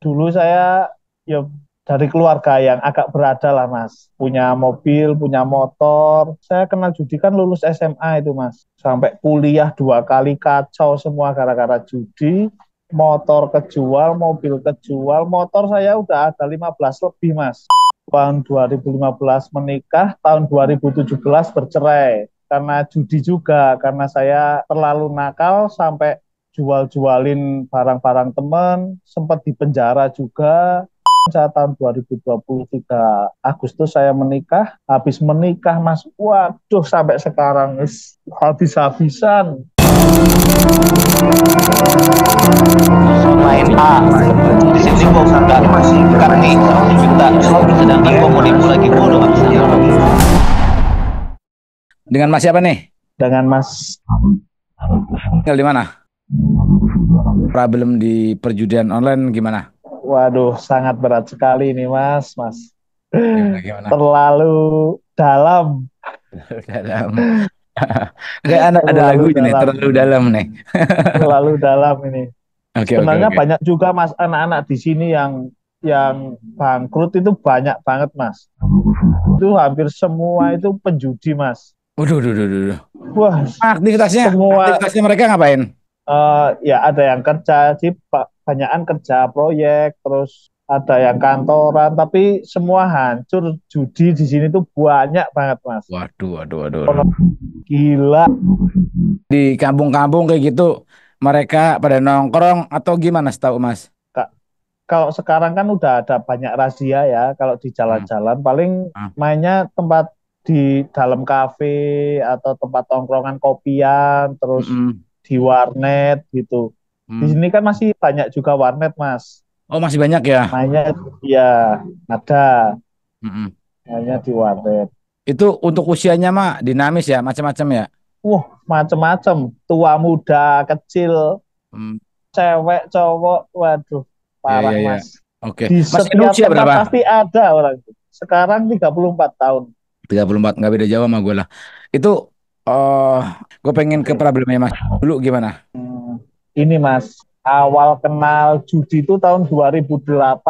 dulu saya ya dari keluarga yang agak berada lah mas punya mobil punya motor saya kenal judi kan lulus SMA itu mas sampai kuliah dua kali kacau semua gara-gara judi motor kejual mobil kejual motor saya udah ada 15 lebih mas tahun 2015 menikah tahun 2017 bercerai karena judi juga karena saya terlalu nakal sampai jual-jualin barang-barang teman, sempat dipenjara juga. Saya tahun 2023 Agustus saya menikah, habis menikah Mas, waduh sampai sekarang is habis-habisan. Main A, di sini gua kata masih karni juta, sedangkan gua mau nipu lagi gua udah Dengan Mas siapa nih? Dengan Mas. Tinggal di mana? problem di perjudian online gimana? Waduh, sangat berat sekali ini Mas, Mas. Gimana, gimana? Terlalu dalam. dalam. Gak ada, ada lagu ini terlalu dalam nih. terlalu dalam ini. Okay, Sebenarnya okay, okay. banyak juga Mas anak-anak di sini yang yang bangkrut itu banyak banget Mas. Itu hampir semua itu penjudi Mas. Waduh, waduh, waduh, waduh. Wah, aktivitasnya, semua, aktivitasnya mereka ngapain? uh, ya ada yang kerja di banyakan kerja proyek terus ada yang kantoran tapi semua hancur judi di sini tuh banyak banget mas waduh waduh waduh, waduh. gila di kampung-kampung kayak gitu mereka pada nongkrong atau gimana tahu mas Kak, kalau sekarang kan udah ada banyak razia ya kalau di jalan-jalan hmm. paling hmm. mainnya tempat di dalam kafe atau tempat tongkrongan kopian terus hmm di warnet gitu. Hmm. Di sini kan masih banyak juga warnet, Mas. Oh, masih banyak ya? Banyak, ya ada. Hmm. Hanya di warnet. Itu untuk usianya mah dinamis ya, macam-macam ya? Wah, macam-macam. Tua, muda, kecil, hmm. cewek, cowok, waduh, parah ya, ya, ya. mas. Oke. Okay. Di mas Edo usia berapa? Pasti ada orang. Sekarang 34 tahun. 34 nggak beda jauh sama gue lah. Itu Oh, gue pengen ke problemnya Mas dulu gimana? Hmm, ini Mas, awal kenal judi itu tahun 2008.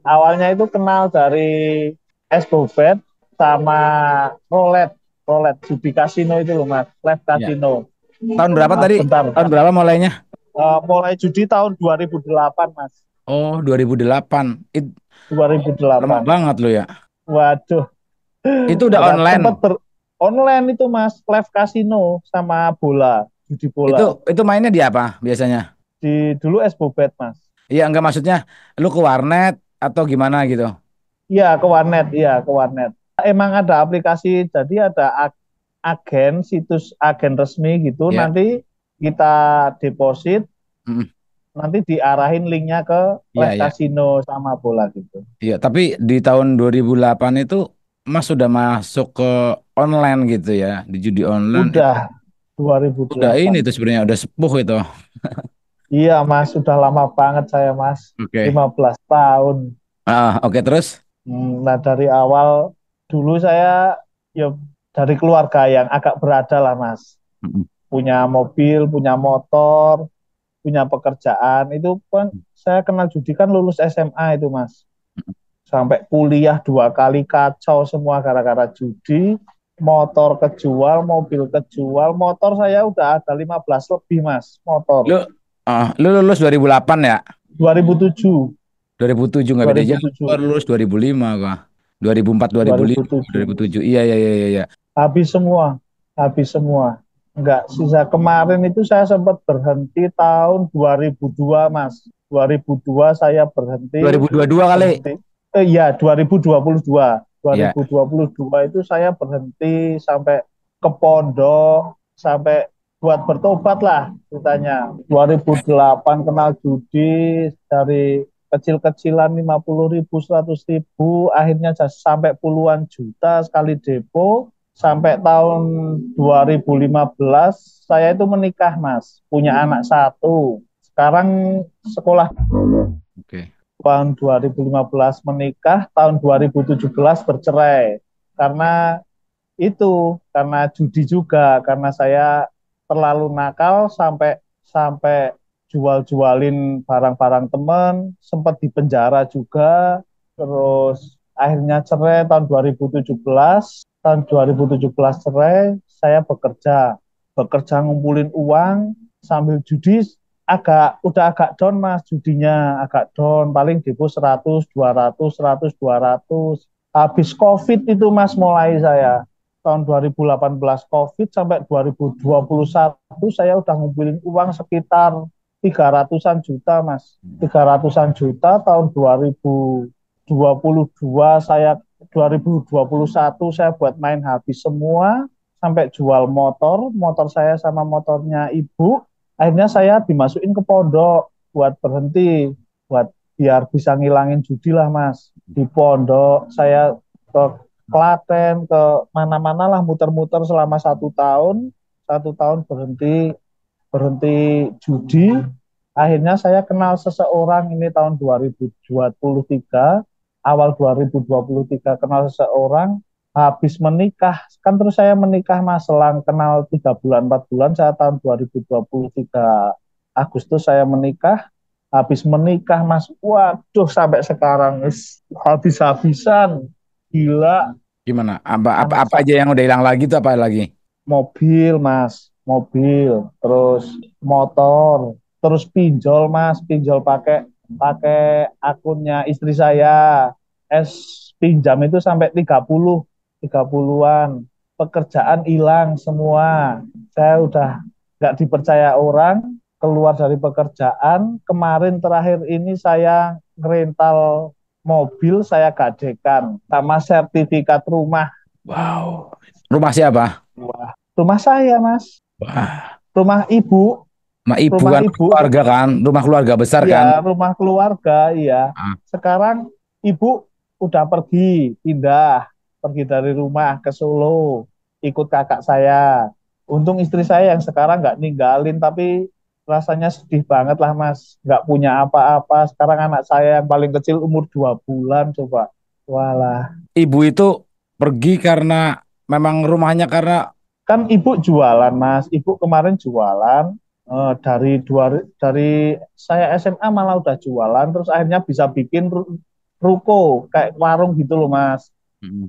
Awalnya itu kenal dari esbovet sama rolet, rolet, judi kasino itu loh Mas, live kasino. Ya. Tahun berapa mas, tadi? Bentar. Tahun berapa mulainya? Uh, mulai judi tahun 2008, Mas. Oh, 2008. It... 2008. Lama banget lo ya. Waduh. Itu udah online online itu mas live kasino sama bola judi bola itu itu mainnya di apa biasanya di dulu es bobet mas iya enggak maksudnya lu ke warnet atau gimana gitu iya ke warnet iya ke warnet emang ada aplikasi jadi ada ag agen situs agen resmi gitu yeah. nanti kita deposit mm. nanti diarahin linknya ke iya, live yeah. kasino sama bola gitu iya tapi di tahun 2008 itu Mas sudah masuk ke online gitu ya di judi online udah 2000 udah ini tuh sebenarnya udah sepuh itu iya mas sudah lama banget saya mas okay. 15 tahun ah oke okay, terus hmm, nah dari awal dulu saya ya dari keluarga yang agak berada lah mas punya mobil punya motor punya pekerjaan itu pun kan mm. saya kenal judi kan lulus SMA itu mas sampai kuliah dua kali kacau semua gara-gara judi motor kejual, mobil kejual, motor saya udah ada 15 lebih mas, motor. Lu, uh, lu lulus 2008 ya? 2007. 2007 nggak beda jauh. Lulus 2005 gua. 2004, 2005, 2007. 2007. Iya, iya, iya, iya. Habis semua, habis semua. Enggak, sisa kemarin itu saya sempat berhenti tahun 2002 mas. 2002 saya berhenti. 2022 kali? Berhenti. Eh, iya, 2022 2022 iya. yeah. itu saya berhenti sampai ke pondok sampai buat bertobat lah ceritanya 2008 kenal judi dari kecil-kecilan 50 ribu 100 ribu akhirnya sampai puluhan juta sekali depo sampai tahun 2015 saya itu menikah mas punya anak satu sekarang sekolah oke okay tahun 2015 menikah, tahun 2017 bercerai. Karena itu, karena judi juga, karena saya terlalu nakal sampai sampai jual-jualin barang-barang teman, sempat di penjara juga, terus akhirnya cerai tahun 2017, tahun 2017 cerai, saya bekerja, bekerja ngumpulin uang sambil judi agak udah agak down mas judinya agak down paling depo 100 200 100 200 habis covid itu mas mulai saya tahun 2018 covid sampai 2021 saya udah ngumpulin uang sekitar 300-an juta mas 300-an juta tahun 2022 saya 2021 saya buat main habis semua sampai jual motor motor saya sama motornya ibu akhirnya saya dimasukin ke pondok buat berhenti buat biar bisa ngilangin judi lah mas di pondok saya ke Klaten ke mana-mana lah muter-muter selama satu tahun satu tahun berhenti berhenti judi akhirnya saya kenal seseorang ini tahun 2023 awal 2023 kenal seseorang habis menikah kan terus saya menikah mas selang kenal tiga bulan empat bulan saya tahun 2023 Agustus saya menikah habis menikah mas waduh sampai sekarang habis-habisan gila gimana apa apa, apa aja yang udah hilang lagi tuh apa lagi mobil mas mobil terus motor terus pinjol mas pinjol pakai pakai akunnya istri saya es pinjam itu sampai 30 30-an, pekerjaan hilang semua. Saya udah nggak dipercaya orang, keluar dari pekerjaan. Kemarin terakhir ini saya rental mobil, saya gadekan sama sertifikat rumah. Wow. Rumah siapa? Wah, rumah saya, Mas. Wah. Rumah ibu. Rumah ibu rumah kan ibu. keluarga kan, rumah keluarga besar ya, kan. rumah keluarga, iya. Ah. Sekarang ibu udah pergi, pindah pergi dari rumah ke Solo, ikut kakak saya. Untung istri saya yang sekarang nggak ninggalin, tapi rasanya sedih banget lah mas. Nggak punya apa-apa. Sekarang anak saya yang paling kecil umur dua bulan coba. Walah. Ibu itu pergi karena memang rumahnya karena kan ibu jualan mas. Ibu kemarin jualan eh, dari dua dari saya SMA malah udah jualan. Terus akhirnya bisa bikin ruko kayak warung gitu loh mas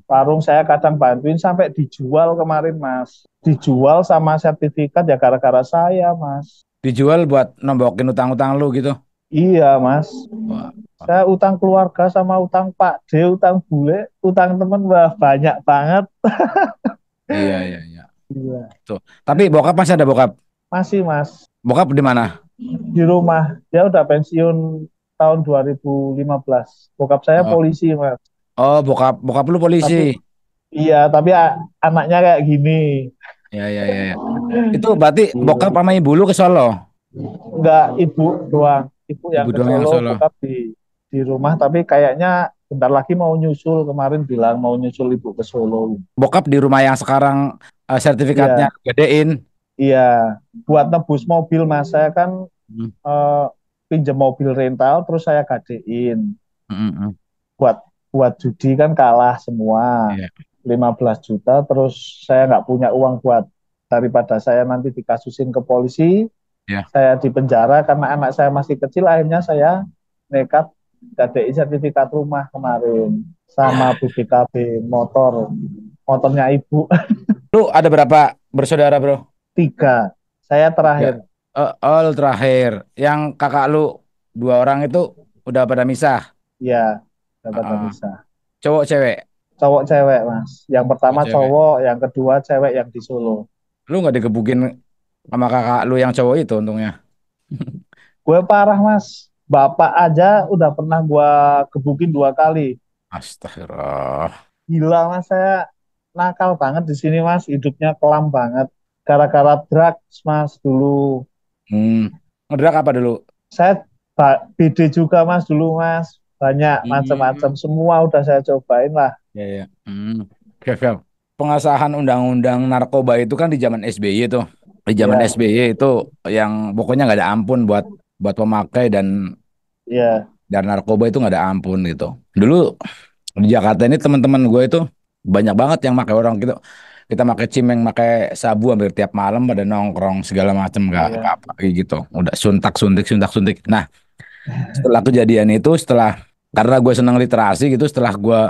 Warung saya kadang bantuin sampai dijual kemarin, Mas. Dijual sama sertifikat ya gara-gara saya, Mas. Dijual buat nombokin utang-utang lu gitu? Iya, Mas. Wah. Saya utang keluarga sama utang Pak D, utang bule, utang temen wah banyak banget. iya, iya, iya. Iya. Tuh. Tapi bokap masih ada bokap? Masih, Mas. Bokap di mana? Di rumah. Dia udah pensiun tahun 2015. Bokap saya oh. polisi, Mas. Oh, bokap bokap lu polisi. Tapi, iya, tapi anaknya kayak gini. Iya, iya, iya. ya. Itu berarti iya. bokap sama ibu lu ke Solo? Enggak, ibu doang. Ibu yang ibu ke Solo, yang Solo. bokap di di rumah tapi kayaknya bentar lagi mau nyusul kemarin bilang mau nyusul ibu ke Solo. Bokap di rumah yang sekarang uh, sertifikatnya iya. gedein. Iya, buat nebus mobil mas saya kan hmm. uh, pinjam mobil rental terus saya gadein. Hmm. hmm, hmm. Buat buat judi kan kalah semua. Yeah. Iya. 15 juta terus saya nggak punya uang buat daripada saya nanti dikasusin ke polisi. Yeah. Saya dipenjara karena anak saya masih kecil akhirnya saya nekat KDI sertifikat rumah kemarin sama BPKB ya. motor motornya ibu. Lu ada berapa bersaudara, Bro? Tiga. Saya terakhir. Uh, oh, oh terakhir. Yang kakak lu dua orang itu udah pada misah. Iya dapat uh, bisa. Cowok cewek. Cowok cewek mas. Yang pertama cowok, cowok yang kedua cewek yang di Solo. Lu nggak digebukin sama kakak lu yang cowok itu untungnya. gue parah mas. Bapak aja udah pernah gue gebukin dua kali. Astagfirullah. Gila mas saya nakal banget di sini mas. Hidupnya kelam banget. Gara-gara drugs mas dulu. Hmm. Ngedrak apa dulu? Saya BD juga mas dulu mas banyak hmm. macam-macam semua udah saya cobain lah ya ya hmm. Kevin pengasahan undang-undang narkoba itu kan di zaman SBY itu. di zaman ya. SBY itu yang pokoknya nggak ada ampun buat buat pemakai dan ya. dan narkoba itu nggak ada ampun gitu dulu di Jakarta ini teman-teman gue itu banyak banget yang pakai orang gitu kita pakai cimeng, pakai sabu hampir tiap malam pada nongkrong segala macam nggak yeah. apa gitu. Udah suntak suntik suntak suntik. Nah setelah kejadian itu setelah karena gue seneng literasi gitu setelah gue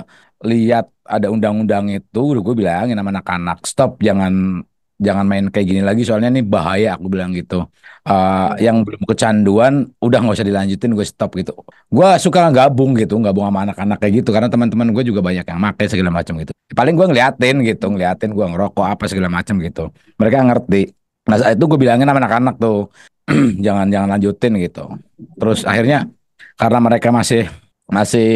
lihat ada undang-undang itu gue bilangin sama anak-anak stop jangan jangan main kayak gini lagi soalnya ini bahaya aku bilang gitu uh, yang belum kecanduan udah nggak usah dilanjutin gue stop gitu gue suka gabung gitu gabung sama anak-anak kayak gitu karena teman-teman gue juga banyak yang make segala macam gitu paling gue ngeliatin gitu ngeliatin gue ngerokok apa segala macam gitu mereka ngerti nah saat itu gue bilangin sama anak-anak tuh jangan jangan lanjutin gitu terus akhirnya karena mereka masih masih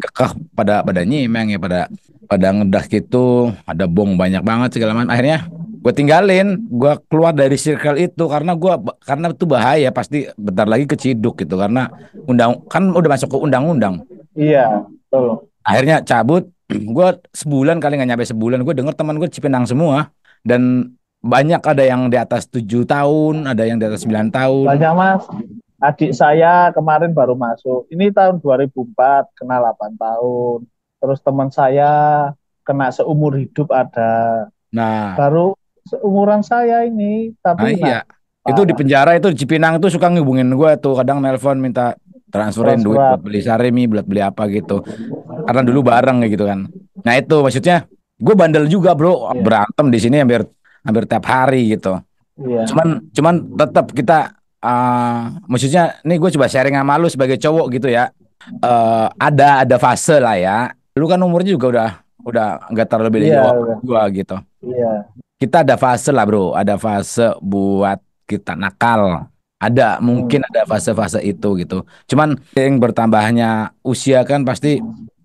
kekeh pada pada nyimeng ya pada pada ngedah gitu ada bong banyak banget segala macam akhirnya gue tinggalin gue keluar dari circle itu karena gue karena itu bahaya pasti bentar lagi keciduk gitu karena undang kan udah masuk ke undang-undang iya betul akhirnya cabut gue sebulan kali nggak nyampe sebulan gue denger teman gue Cipinang semua dan banyak ada yang di atas tujuh tahun ada yang di atas sembilan tahun banyak mas Adik saya kemarin baru masuk. Ini tahun 2004, kena 8 tahun. Terus teman saya kena seumur hidup ada. Nah. Baru seumuran saya ini, tapi nah, iya. itu di penjara itu di Cipinang itu suka ngubungin gue tuh kadang nelpon minta transferin Transfer. duit buat beli sarimi, buat beli apa gitu. Karena dulu bareng gitu kan. Nah itu maksudnya gue bandel juga bro yeah. berantem di sini hampir hampir tiap hari gitu. Yeah. Cuman cuman tetap kita uh, maksudnya nih gue coba sharing sama lu sebagai cowok gitu ya. Uh, ada ada fase lah ya. Lu kan umurnya juga udah udah nggak terlalu beda yeah, yeah. gua gitu. Iya. Yeah. Kita ada fase lah bro, ada fase buat kita nakal. Ada mungkin hmm. ada fase-fase itu gitu. Cuman yang bertambahnya usia kan pasti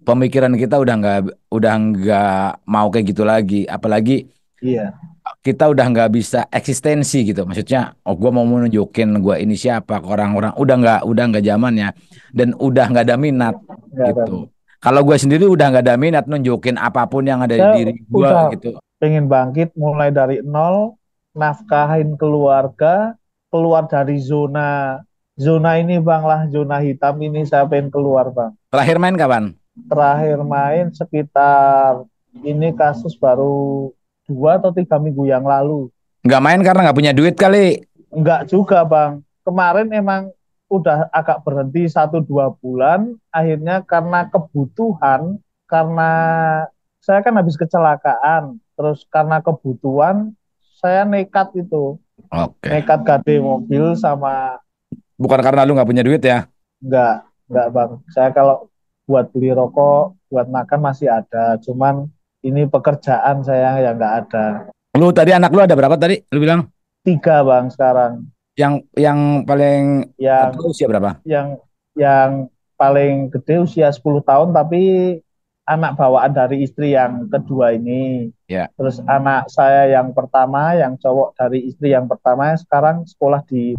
pemikiran kita udah nggak udah nggak mau kayak gitu lagi. Apalagi Iya. Yeah kita udah nggak bisa eksistensi gitu. Maksudnya, oh gue mau menunjukin gue ini siapa ke orang-orang. Udah nggak, udah nggak zamannya dan udah nggak ada minat gak gitu. Kalau gue sendiri udah nggak ada minat nunjukin apapun yang ada di diri gue gitu. Pengen bangkit mulai dari nol, nafkahin keluarga, keluar dari zona zona ini bang lah zona hitam ini saya pengen keluar bang terakhir main kapan terakhir main sekitar ini kasus baru dua atau tiga minggu yang lalu. Nggak main karena nggak punya duit kali. Nggak juga bang. Kemarin emang udah agak berhenti satu dua bulan. Akhirnya karena kebutuhan, karena saya kan habis kecelakaan. Terus karena kebutuhan, saya nekat itu. Oke. Nekat ganti mobil sama. Bukan karena lu nggak punya duit ya? Nggak, nggak bang. Saya kalau buat beli rokok, buat makan masih ada. Cuman ini pekerjaan saya yang nggak ada. Lu tadi anak lu ada berapa tadi? Lu bilang? Tiga bang sekarang. Yang yang paling yang usia berapa? Yang yang paling gede usia 10 tahun tapi anak bawaan dari istri yang kedua ini. Ya. Terus anak saya yang pertama yang cowok dari istri yang pertama sekarang sekolah di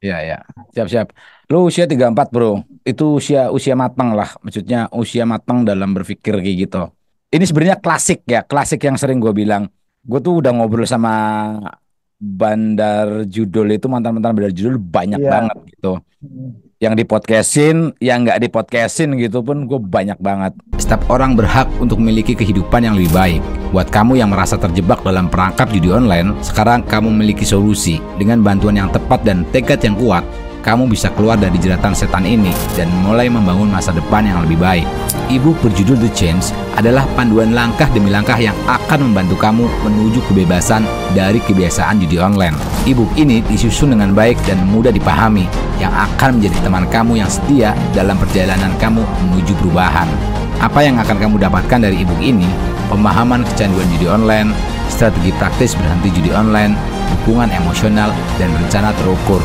Ya ya. Siap-siap. Lu usia tiga empat Bro. Itu usia usia matang lah, maksudnya usia matang dalam berpikir kayak gitu ini sebenarnya klasik ya, klasik yang sering gue bilang. Gue tuh udah ngobrol sama bandar judul itu mantan-mantan bandar judul banyak yeah. banget gitu. Yang dipodcastin, yang nggak dipodcastin gitu pun gue banyak banget. Setiap orang berhak untuk memiliki kehidupan yang lebih baik. Buat kamu yang merasa terjebak dalam perangkap judi online, sekarang kamu memiliki solusi. Dengan bantuan yang tepat dan tekad yang kuat, kamu bisa keluar dari jeratan setan ini dan mulai membangun masa depan yang lebih baik. Ibu berjudul The Change adalah panduan langkah demi langkah yang akan membantu kamu menuju kebebasan dari kebiasaan judi online. Ibu ini disusun dengan baik dan mudah dipahami, yang akan menjadi teman kamu yang setia dalam perjalanan kamu menuju perubahan. Apa yang akan kamu dapatkan dari ebook ini? Pemahaman kecanduan judi online, strategi praktis berhenti judi online, dukungan emosional, dan rencana terukur.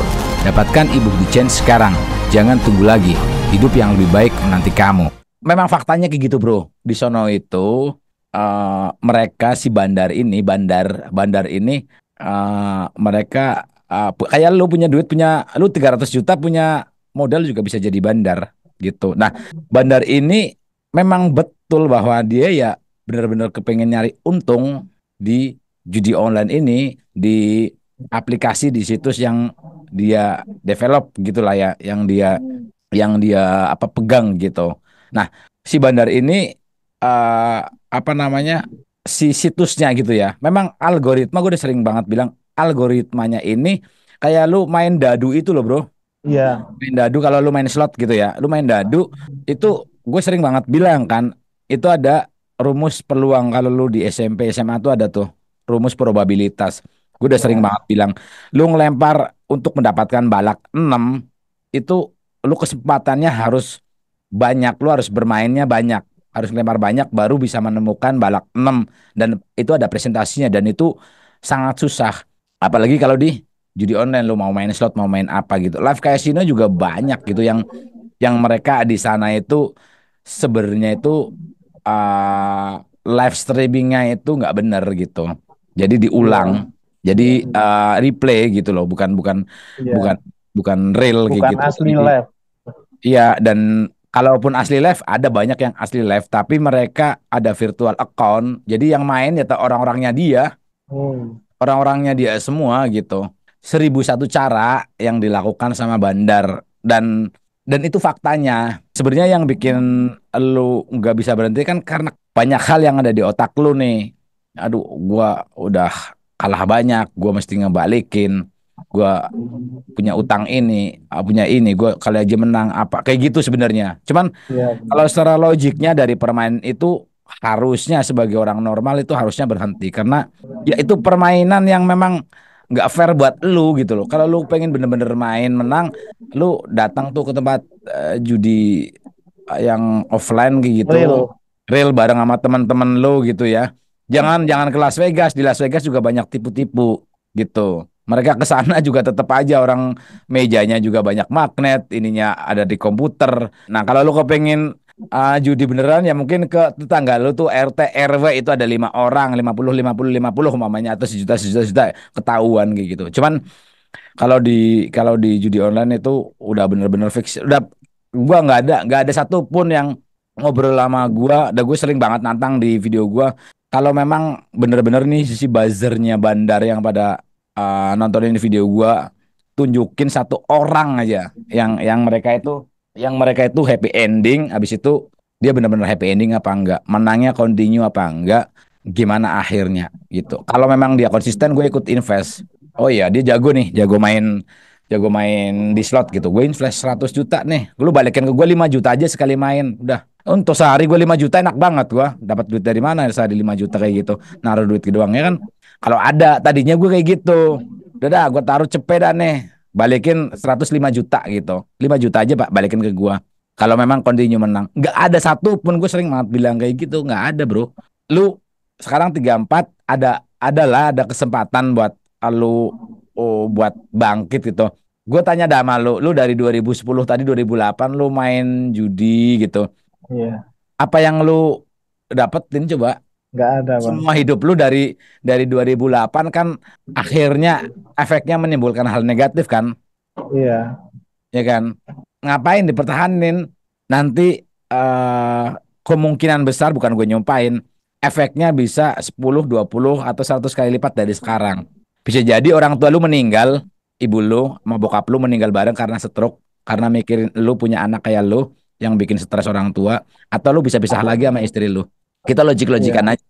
Dapatkan e-book sekarang. Jangan tunggu lagi. Hidup yang lebih baik menanti kamu. Memang faktanya kayak gitu, Bro. Di sono itu uh, mereka si bandar ini, bandar bandar ini uh, mereka uh, kayak lu punya duit punya lu 300 juta punya modal juga bisa jadi bandar gitu. Nah, bandar ini memang betul bahwa dia ya benar-benar kepengen nyari untung di judi online ini di aplikasi di situs yang dia develop gitulah ya yang dia hmm. yang dia apa pegang gitu. Nah, si bandar ini uh, apa namanya? si situsnya gitu ya. Memang algoritma gue udah sering banget bilang algoritmanya ini kayak lu main dadu itu loh, Bro. Iya. Yeah. Main dadu kalau lu main slot gitu ya. Lu main dadu itu gue sering banget bilang kan itu ada rumus peluang kalau lu di SMP SMA tuh ada tuh rumus probabilitas. Gue udah sering iya. banget bilang, lu ngelempar untuk mendapatkan balak 6 itu lu kesempatannya harus banyak, lu harus bermainnya banyak, harus ngelempar banyak baru bisa menemukan balak 6 dan itu ada presentasinya dan itu sangat susah. Apalagi kalau di judi online lu mau main slot, mau main apa gitu. Live casino juga banyak gitu yang yang mereka di sana itu sebenarnya itu uh, live streamingnya itu nggak bener gitu. Jadi diulang jadi uh, replay gitu loh, bukan bukan yeah. bukan bukan real bukan gitu. Bukan asli live. Iya dan kalaupun asli live ada banyak yang asli live tapi mereka ada virtual account. Jadi yang main ya orang-orangnya dia. Hmm. Orang-orangnya dia semua gitu. Seribu satu cara yang dilakukan sama bandar dan dan itu faktanya. Sebenarnya yang bikin lu nggak bisa berhenti kan karena banyak hal yang ada di otak lu nih. Aduh, gua udah kalah banyak gue mesti ngebalikin gue punya utang ini ah, punya ini gue kali aja menang apa kayak gitu sebenarnya cuman ya, kalau secara logiknya dari permainan itu harusnya sebagai orang normal itu harusnya berhenti karena ya itu permainan yang memang nggak fair buat lu gitu loh kalau lu pengen bener-bener main menang lu datang tuh ke tempat uh, judi eh, yang offline kayak gitu real, real bareng sama teman-teman lu gitu ya Jangan jangan ke Las Vegas, di Las Vegas juga banyak tipu-tipu gitu. Mereka ke sana juga tetap aja orang mejanya juga banyak magnet, ininya ada di komputer. Nah, kalau lu kepengen uh, ah, judi beneran ya mungkin ke tetangga lu tuh RT RW itu ada lima orang, 50 50 50 umpamanya atau sejuta sejuta sejuta ketahuan gitu. Cuman kalau di kalau di judi online itu udah bener-bener fix. Udah gua nggak ada nggak ada satupun yang ngobrol lama gua. Udah gue sering banget nantang di video gua kalau memang bener-bener nih sisi buzzernya bandar yang pada uh, nontonin di video gua tunjukin satu orang aja yang yang mereka itu yang mereka itu happy ending habis itu dia benar-benar happy ending apa enggak menangnya continue apa enggak gimana akhirnya gitu kalau memang dia konsisten gue ikut invest oh iya dia jago nih jago main jago main di slot gitu gue invest 100 juta nih lu balikin ke gue 5 juta aja sekali main udah untuk sehari gue 5 juta enak banget gue. Dapat duit dari mana sehari 5 juta kayak gitu. Naruh duit ke ya kan. Kalau ada tadinya gue kayak gitu. Udah dah gue taruh cepet dah nih. Balikin 105 juta gitu. 5 juta aja pak balikin ke gue. Kalau memang kontinu menang. Gak ada satu pun gue sering banget bilang kayak gitu. Gak ada bro. Lu sekarang 34 ada adalah ada kesempatan buat lu oh, buat bangkit gitu gue tanya dah sama lu, lu dari 2010 tadi 2008 lu main judi gitu. Iya. Apa yang lu dapetin coba? Gak ada, Bang. Semua hidup lu dari dari 2008 kan akhirnya efeknya menimbulkan hal negatif kan? Iya. Ya kan? Ngapain dipertahanin? Nanti uh, kemungkinan besar bukan gue nyumpain, efeknya bisa 10, 20 atau 100 kali lipat dari sekarang. Bisa jadi orang tua lu meninggal, ibu lu sama bokap lu meninggal bareng karena stroke, karena mikirin lu punya anak kayak lu, yang bikin stres orang tua atau lu bisa pisah lagi sama istri lu kita logik logikan yeah. aja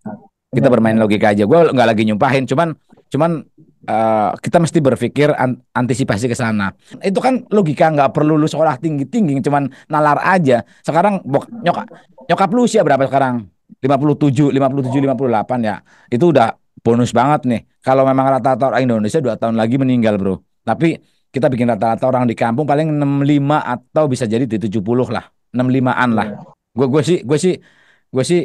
kita bermain logika aja gue nggak lagi nyumpahin cuman cuman uh, kita mesti berpikir an antisipasi ke sana itu kan logika nggak perlu lu sekolah tinggi tinggi cuman nalar aja sekarang bok, nyokap nyokap lu usia berapa sekarang 57 57 58 ya itu udah bonus banget nih kalau memang rata-rata orang Indonesia dua tahun lagi meninggal bro tapi kita bikin rata-rata orang di kampung paling 65 atau bisa jadi di 70 lah 65-an lah. Gue gue sih gue sih gue sih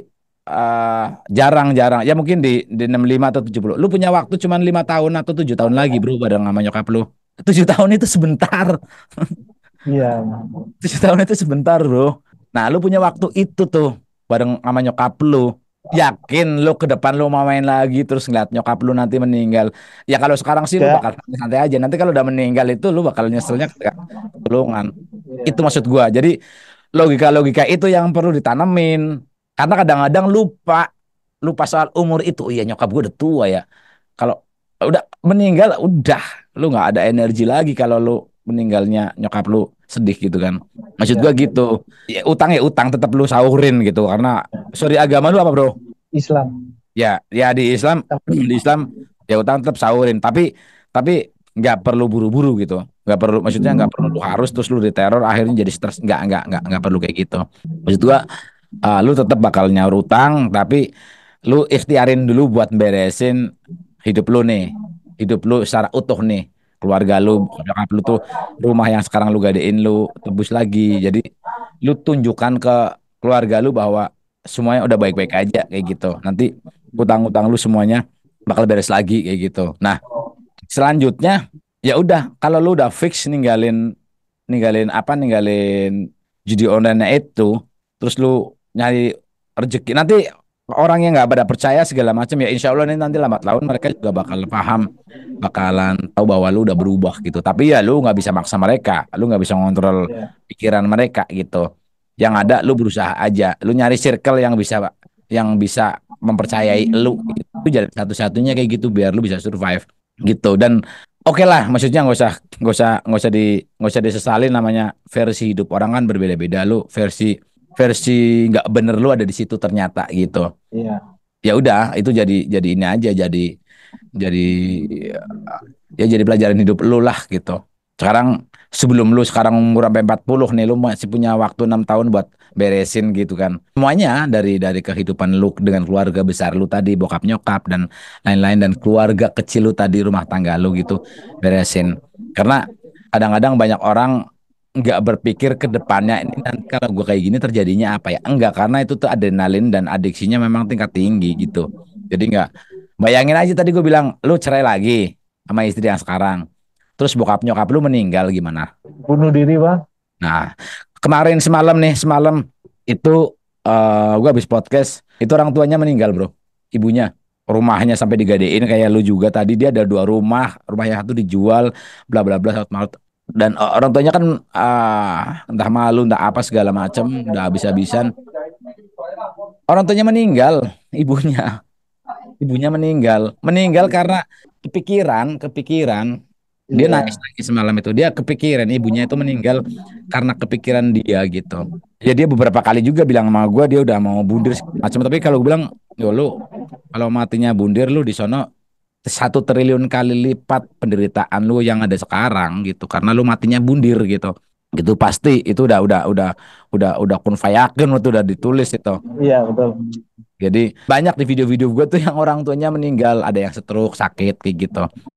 jarang-jarang ya mungkin di di lima atau tujuh puluh. Lu punya waktu cuma lima tahun atau tujuh tahun lagi, Bro, pada sama nyokap lu. tujuh tahun itu sebentar. Iya. tujuh tahun itu sebentar, Bro. Nah, lu punya waktu itu tuh bareng sama nyokap lu. Yakin lu ke depan lu mau main lagi terus ngeliat nyokap lu nanti meninggal. Ya kalau sekarang sih ya. lu bakal santai aja. Nanti kalau udah meninggal itu lu bakal nyeselnya ke Ya. Itu maksud gua. Jadi logika-logika itu yang perlu ditanemin. Karena kadang-kadang lupa, lupa soal umur itu. Iya nyokap gue udah tua ya. Kalau udah meninggal, udah. Lu nggak ada energi lagi kalau lu meninggalnya nyokap lu sedih gitu kan. Maksud gue iya. gitu. Ya, utang ya utang, tetap lu sahurin gitu. Karena, sorry agama lu apa bro? Islam. Ya, ya di Islam, di Islam ya utang tetap sahurin. Tapi, tapi nggak perlu buru-buru gitu nggak perlu maksudnya nggak hmm. perlu lu harus terus lu diteror akhirnya jadi stres nggak nggak nggak nggak perlu kayak gitu maksud gua uh, lu tetap bakal nyaur utang tapi lu ikhtiarin dulu buat beresin hidup lu nih hidup lu secara utuh nih keluarga lu nyokap lu tuh rumah yang sekarang lu gadein lu tebus lagi jadi lu tunjukkan ke keluarga lu bahwa semuanya udah baik-baik aja kayak gitu nanti utang-utang lu semuanya bakal beres lagi kayak gitu nah selanjutnya ya udah kalau lu udah fix ninggalin ninggalin apa ninggalin judi online itu terus lu nyari rezeki nanti orang yang nggak pada percaya segala macam ya insya Allah ini nanti lambat laun mereka juga bakal paham bakalan tahu bahwa lu udah berubah gitu tapi ya lu nggak bisa maksa mereka lu nggak bisa ngontrol iya. pikiran mereka gitu yang ada lu berusaha aja lu nyari circle yang bisa yang bisa mempercayai lu itu satu-satunya kayak gitu biar lu bisa survive gitu dan Oke okay lah, maksudnya nggak usah nggak usah nggak usah di nggak usah disesali namanya versi hidup orang kan berbeda-beda. Lu versi versi nggak bener lu ada di situ ternyata gitu. Iya. Ya udah, itu jadi jadi ini aja jadi jadi ya jadi pelajaran hidup lu lah gitu. Sekarang sebelum lu sekarang umur empat puluh nih lu masih punya waktu enam tahun buat beresin gitu kan. Semuanya dari dari kehidupan lu dengan keluarga besar lu tadi, bokap nyokap dan lain-lain dan keluarga kecil lu tadi rumah tangga lu gitu beresin. Karena kadang-kadang banyak orang nggak berpikir ke depannya dan kalau gue kayak gini terjadinya apa ya enggak karena itu tuh adrenalin dan adiksinya memang tingkat tinggi gitu jadi nggak bayangin aja tadi gue bilang lu cerai lagi sama istri yang sekarang terus bokap nyokap lu meninggal gimana bunuh diri bang nah kemarin semalam nih semalam itu uh, eh, gue habis podcast itu orang tuanya meninggal bro ibunya rumahnya sampai digadein kayak lu juga tadi dia ada dua rumah rumah yang satu dijual bla bla bla maut dan eh, orang tuanya kan uh, entah malu entah apa segala macam udah habis habisan orang tuanya meninggal ibunya ibunya meninggal meninggal karena kepikiran kepikiran dia yeah. nangis nangis semalam itu dia kepikiran ibunya itu meninggal karena kepikiran dia gitu ya dia beberapa kali juga bilang sama gue dia udah mau bundir macam tapi kalau gue bilang yo lu kalau matinya bundir lu di sono satu triliun kali lipat penderitaan lu yang ada sekarang gitu karena lu matinya bundir gitu gitu pasti itu udah udah udah udah udah kunfayakin waktu udah ditulis itu iya yeah, betul jadi banyak di video-video gue tuh yang orang tuanya meninggal ada yang stroke sakit kayak gitu